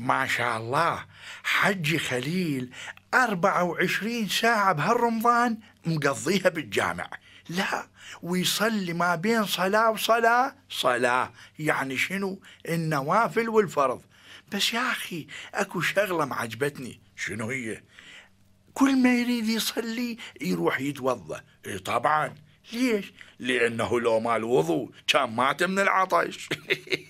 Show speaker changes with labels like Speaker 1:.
Speaker 1: ما شاء الله حجي خليل 24 ساعة بهالرمضان مقضيها بالجامع لا ويصلي ما بين صلاة وصلاة صلاة يعني شنو النوافل والفرض بس يا أخي أكو شغلة
Speaker 2: معجبتني شنو هي
Speaker 1: كل ما يريد يصلي
Speaker 2: يروح يتوضأ إيه طبعا ليش لأنه لو ما الوضوء كان مات من العطش